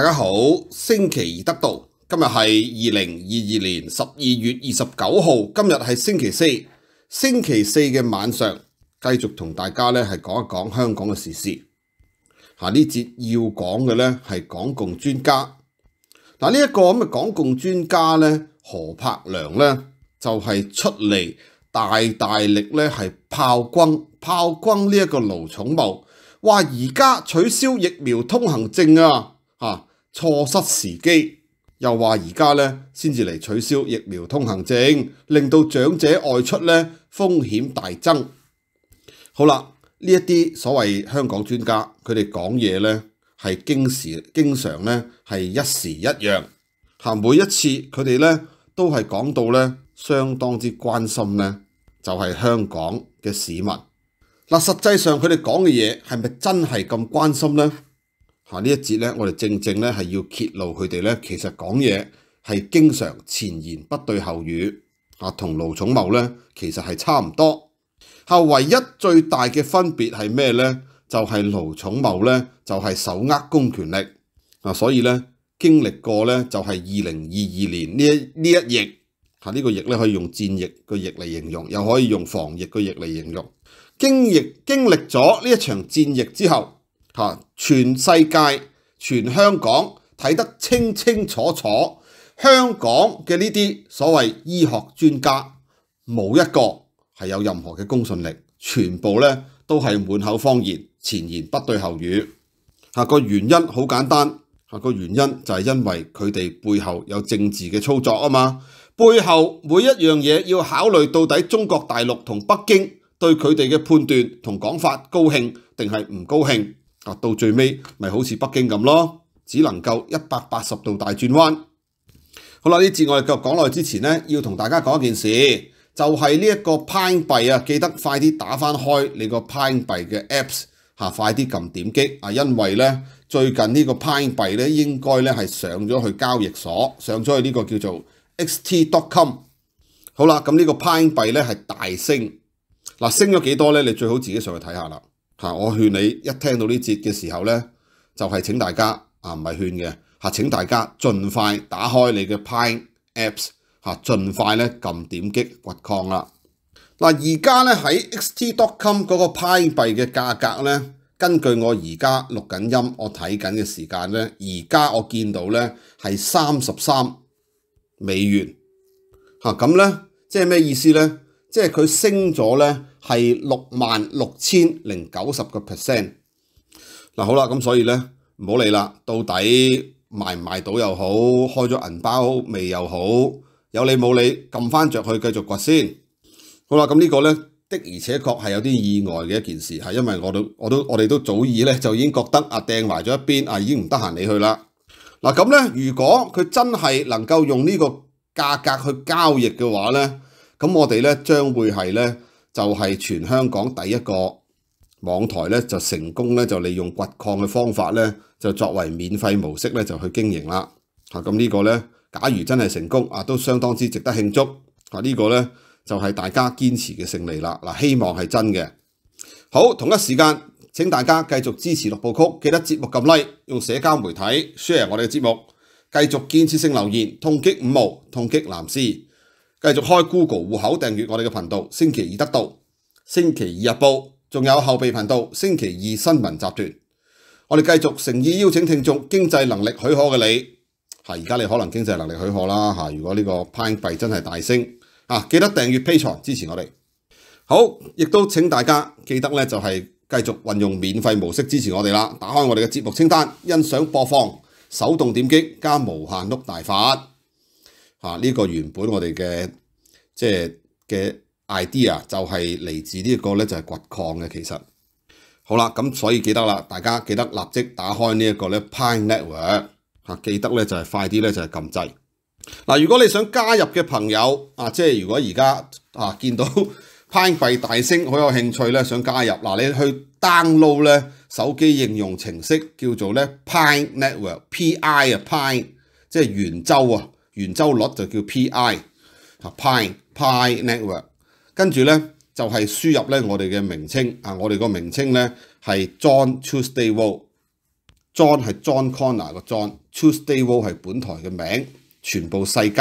大家好，星期二得到今日系二零二二年十二月二十九号，今日系星期四。星期四嘅晚上继续同大家咧系讲一讲香港嘅时事。吓呢节要讲嘅咧系港共专家。嗱，呢一个咁嘅港共专家咧，何柏良咧就系出嚟大大力咧系炮轰炮轰呢一个劳重务，话而家取消疫苗通行证啊！吓～錯失時機，又話而家咧先至嚟取消疫苗通行證，令到長者外出咧風險大增。好啦，呢一啲所謂香港專家，佢哋講嘢咧係經時經常咧係一時一樣嚇，每一次佢哋咧都係講到咧相當之關心咧，就係香港嘅市民。嗱，實際上佢哋講嘅嘢係咪真係咁關心咧？嚇！呢一節咧，我哋正正咧係要揭露佢哋咧，其實講嘢係經常前言不對後語，啊，同盧寵茂咧其實係差唔多。嚇，唯一最大嘅分別係咩咧？就係盧寵茂咧就係手握公權力，啊，所以咧經歷過咧就係二零二二年呢一呢一役，嚇呢個役咧可以用戰役個役嚟形容，又可以用防疫個役嚟形容。經役经歷咗呢一場戰役之後。全世界、全香港睇得清清楚楚，香港嘅呢啲所謂醫學專家冇一個係有任何嘅公信力，全部咧都係滿口方言，前言不對後語。啊個原因好簡單，啊個原因就係因為佢哋背後有政治嘅操作啊嘛。背後每一樣嘢要考慮到底中國大陸同北京對佢哋嘅判斷同講法高興定係唔高興。到最尾咪好似北京咁咯，只能夠一百八十度大轉彎。好啦，呢節我哋講落去之前呢，要同大家講一件事，就係呢一個 pine 币啊，記得快啲打翻開你個 pine 币嘅 apps 吓，快啲撳點擊啊，因為呢。最近呢個 pine 幣咧應該咧係上咗去交易所，上咗去呢個叫做 xt.com。好啦，咁呢個 pine 幣咧係大升，嗱升咗幾多呢？你最好自己上去睇下啦。嚇！我勸你一聽到呢節嘅時候咧，就係請大家啊，唔係勸嘅嚇，請大家盡快打開你嘅 Pi Apps 嚇，盡快咧撳點擊掘礦啦。嗱，而家咧喺 Xt.com 嗰個 Pi 幣嘅價格咧，根據我而家錄緊音，我睇緊嘅時間咧，而家我見到咧係三十三美元嚇，咁咧即係咩意思咧？即係佢升咗呢係六萬六千零九十個 percent。嗱，好啦，咁所以呢，唔好理啦。到底賣唔賣到又好，開咗銀包未又好，有你冇你，撳翻着去繼續掘先。好啦，咁呢個呢，的而且確係有啲意外嘅一件事，係因為我都我都我哋都早已呢就已經覺得啊掟埋咗一邊啊，已經唔得閒理佢啦。嗱咁呢，如果佢真係能夠用呢個價格去交易嘅話呢。咁我哋咧將會係咧就係全香港第一個網台咧就成功咧就利用掘礦嘅方法咧就作為免費模式咧就去經營啦啊！咁呢個咧假如真係成功啊，都相當之值得慶祝啊！呢個咧就係大家堅持嘅勝利啦嗱，希望係真嘅。好，同一時間請大家繼續支持六部曲，記得節目撳 Like，用社交媒體 share 我哋嘅節目，繼續建設性留言，痛擊五毛，痛擊藍絲。继续开 Google 户口订阅我哋嘅频道，星期二得到，星期二日报，仲有后备频道星期二新闻集团。我哋继续诚意邀请听众，经济能力许可嘅你，吓而家你可能经济能力许可啦，如果呢个攀币真係大升，啊记得订阅披藏支持我哋。好，亦都请大家记得呢，就係继续运用免费模式支持我哋啦，打开我哋嘅节目清单，欣赏播放，手动点击加无限碌大法。啊！呢個原本我哋嘅即係嘅 idea 就係嚟自呢一個咧，就係掘礦嘅。其實好啦，咁所以記得啦，大家記得立即打開呢一個咧 pine network。嚇，記得咧就係快啲咧就係撳掣嗱。如果你想加入嘅朋友啊，即係如果而家啊 見到 pine 幣大升，好有興趣咧想加入嗱，你去 download 咧手機應用程式叫做咧 pine network p i 啊 pine 即係圓周啊。圓周率就叫 pi 啊 pi n e t w o r k 跟住呢，就係輸入呢我哋嘅名稱啊，我哋個名稱呢係 John Tuesday w o l j o h n 係 John Connor 個 John，Tuesday w o l 係本台嘅名，全部世界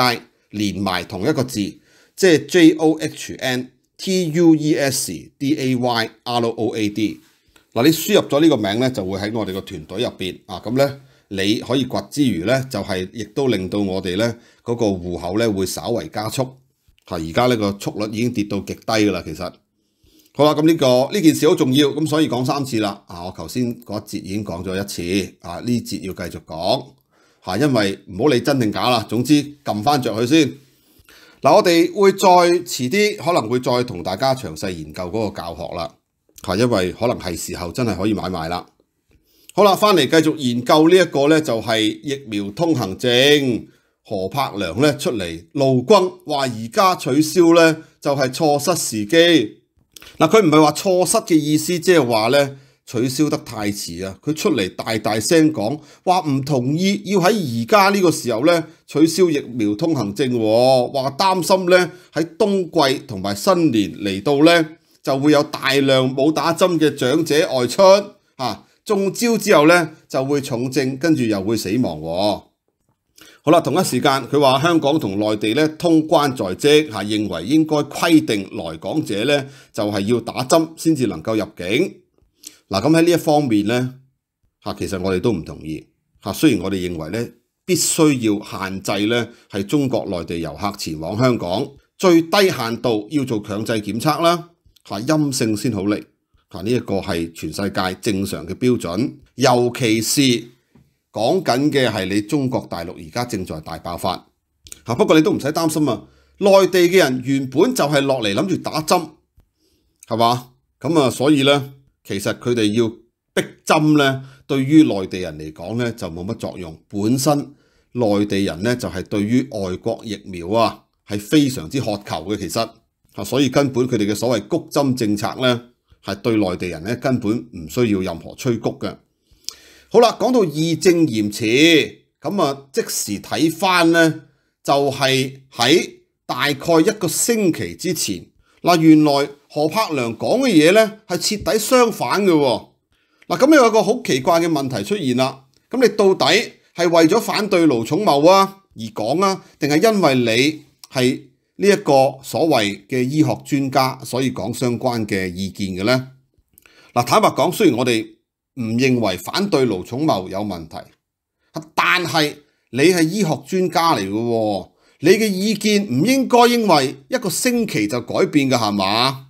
連埋同一個字，即係 J O H N T U E S D A Y R O A D。嗱你輸入咗呢個名呢，就會喺我哋個團隊入邊啊，咁呢。你可以掘之餘呢，就係亦都令到我哋呢嗰個户口呢會稍為加速嚇。而家呢個速率已經跌到極低噶啦，其實好啦，咁呢個呢件事好重要，咁所以講三次啦。啊，我頭先嗰節已經講咗一次，啊呢節要繼續講嚇，因為唔好理真定假啦。總之撳翻着佢先嗱，我哋會再遲啲可能會再同大家詳細研究嗰個教學啦。嚇，因為可能係時候真係可以買賣啦。好啦，翻嚟繼續研究呢一個呢，就係疫苗通行證。何柏良呢出嚟露崗，話而家取消呢就係錯失時機。嗱，佢唔係話錯失嘅意思，即係話呢取消得太遲啊。佢出嚟大大聲講話唔同意，要喺而家呢個時候呢取消疫苗通行證，話擔心呢喺冬季同埋新年嚟到呢就會有大量冇打針嘅長者外出嚇。中招之後呢，就會重症，跟住又會死亡喎。好啦，同一時間佢話香港同內地呢通關在即，吓認為應該規定來港者呢就係要打針先至能夠入境。嗱，咁喺呢一方面呢，吓其實我哋都唔同意吓，雖然我哋認為呢必須要限制呢係中國內地遊客前往香港，最低限度要做強制檢測啦，嚇陰性先好嚟。啊！呢一個係全世界正常嘅標準，尤其是講緊嘅係你中國大陸而家正在大爆發不過你都唔使擔心啊，內地嘅人原本就係落嚟諗住打針係嘛咁啊，所以咧其實佢哋要逼針咧，對於內地人嚟講咧就冇乜作用。本身內地人咧就係對於外國疫苗啊係非常之渴求嘅，其實啊，所以根本佢哋嘅所謂谷針政策咧。系對內地人咧根本唔需要任何催谷嘅。好啦，講到義正言辭咁啊，即時睇翻咧就係喺大概一個星期之前嗱，原來何柏良講嘅嘢咧係徹底相反嘅喎。嗱，咁又有一個好奇怪嘅問題出現啦。咁你到底係為咗反對盧寵茂啊而講啊，定係因為你係？呢一個所謂嘅醫學專家，所以講相關嘅意見嘅咧。嗱，坦白講，雖然我哋唔認為反對盧寵茂有問題，但係你係醫學專家嚟嘅喎，你嘅意見唔應該因為一個星期就改變嘅係嘛？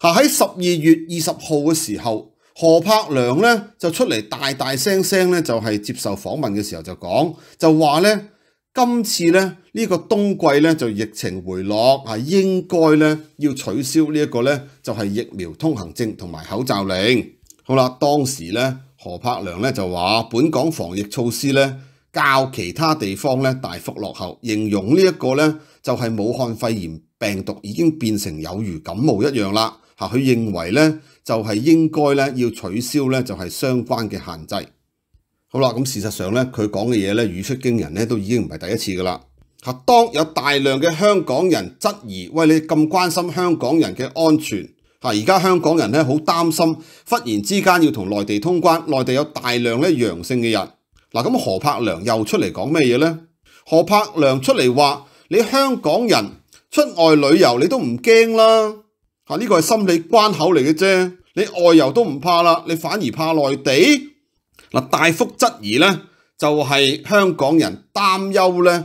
嚇！喺十二月二十號嘅時候，何柏良咧就出嚟大大聲聲咧，就係接受訪問嘅時候就講，就話咧。今次咧呢個冬季咧就疫情回落，啊，應該咧要取消呢一個咧就係疫苗通行證同埋口罩令。好啦，當時咧何柏良咧就話本港防疫措施咧較其他地方咧大幅落後，形容呢一個咧就係武漢肺炎病毒已經變成有如感冒一樣啦。嚇，佢認為咧就係應該咧要取消咧就係相關嘅限制。好啦，咁事实上咧，佢讲嘅嘢咧，语出惊人咧，都已经唔系第一次噶啦。吓，当有大量嘅香港人质疑，喂，你咁关心香港人嘅安全，吓，而家香港人咧好担心，忽然之间要同内地通关，内地有大量咧阳性嘅人。嗱，咁何柏良又出嚟讲咩嘢呢？何柏良出嚟话，你香港人出外旅游你都唔惊啦，吓呢个系心理关口嚟嘅啫，你外游都唔怕啦，你反而怕内地。嗱，大幅質疑咧，就係香港人擔憂咧，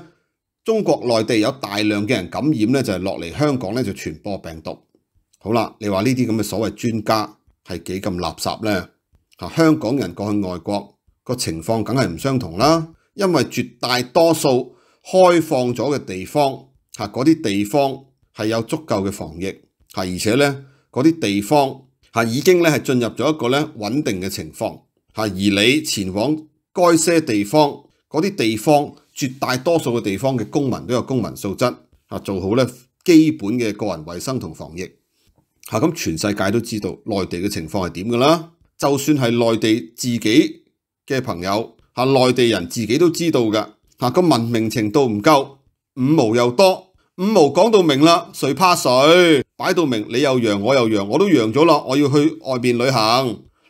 中國內地有大量嘅人感染咧，就係落嚟香港咧就傳播病毒。好啦，你話呢啲咁嘅所謂專家係幾咁垃圾呢？香港人過去外國個情況梗係唔相同啦，因為絕大多數開放咗嘅地方嚇嗰啲地方係有足夠嘅防疫，係而且咧嗰啲地方係已經咧係進入咗一個咧穩定嘅情況。而你前往該些地方，嗰啲地方絕大多數嘅地方嘅公民都有公民素質，嚇做好咧基本嘅個人卫生同防疫。吓咁全世界都知道內地嘅情況係點㗎啦？就算係內地自己嘅朋友，吓內地人自己都知道㗎。吓个文明程度唔夠，五毛又多，五毛講到明啦，誰怕誰？擺到明，你又讓，我又讓，我都讓咗啦，我要去外面旅行。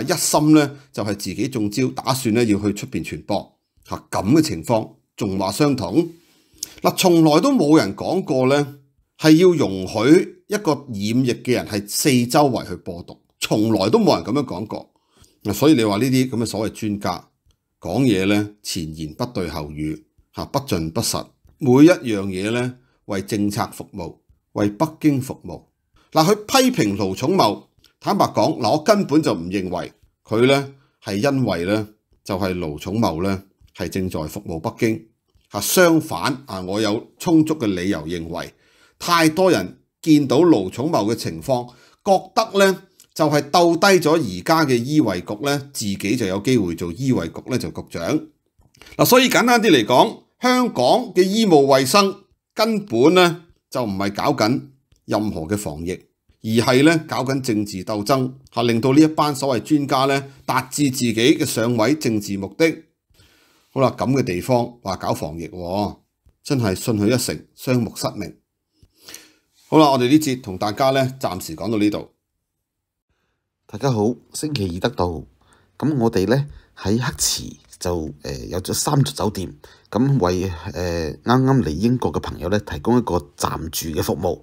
一心呢就係自己中招，打算要去出面傳播。嚇咁嘅情況，仲話相同嗱，從來都冇人講過呢係要容許一個染疫嘅人係四周圍去播毒，從來都冇人咁樣講過。所以你話呢啲咁嘅所謂專家講嘢呢，前言不對後語，不盡不實，每一樣嘢呢，為政策服務，為北京服務。嗱，佢批評盧寵茂。坦白講，我根本就唔認為佢呢係因為呢就係盧寵茂呢係正在服務北京。相反啊，我有充足嘅理由認為太多人見到盧寵茂嘅情況，覺得呢就係鬥低咗而家嘅醫衞局呢自己就有機會做醫衞局呢做局長。所以簡單啲嚟講，香港嘅醫務衛生根本呢就唔係搞緊任何嘅防疫。而係咧，搞緊政治鬥爭嚇，令到呢一班所謂專家咧達至自己嘅上位政治目的。好啦，咁嘅地方話搞防疫，真係信佢一成，雙目失明。好啦，我哋呢節同大家咧暫時講到呢度。大家好，星期二得到，咁我哋咧喺黑池就誒有咗三座酒店，咁為誒啱啱嚟英國嘅朋友咧提供一個暫住嘅服務。